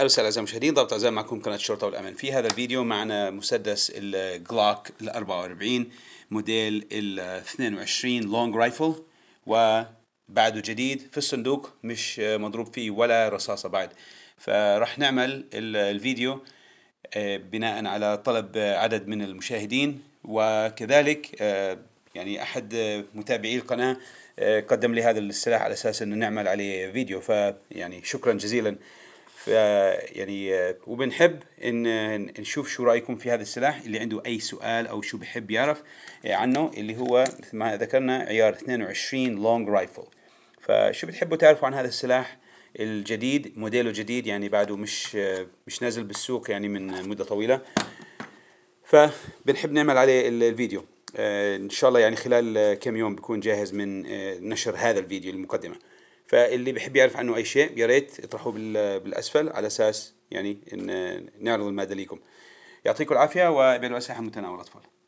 أرسل أعزائي المشاهدين ضبط أعزائي معكم قناة الشرطة والأمن في هذا الفيديو معنا مسدس الجلاك ال 44 موديل ال 22 لونج رايفل وبعده جديد في الصندوق مش مضروب فيه ولا رصاصة بعد فراح نعمل الفيديو آه، بناء على طلب عدد من المشاهدين وكذلك آه، يعني أحد متابعي القناة آه، قدم لي هذا السلاح على أساس أنه نعمل عليه فيديو فيعني شكرا جزيلا ف يعني وبنحب ان نشوف شو رايكم في هذا السلاح اللي عنده اي سؤال او شو بحب يعرف عنه اللي هو مثل ما ذكرنا عيار 22 لونج رايفل فشو بتحبوا تعرفوا عن هذا السلاح الجديد موديله جديد يعني بعده مش مش نازل بالسوق يعني من مده طويله فبنحب نعمل عليه الفيديو آه، ان شاء الله يعني خلال كم يوم بكون جاهز من آه، نشر هذا الفيديو المقدمه فاللي بيحب يعرف عنه اي شيء يا ريت اطرحوه بالاسفل على اساس يعني ان نعرض الماده ليكم يعطيكم العافيه الاسئله متناول الاطفال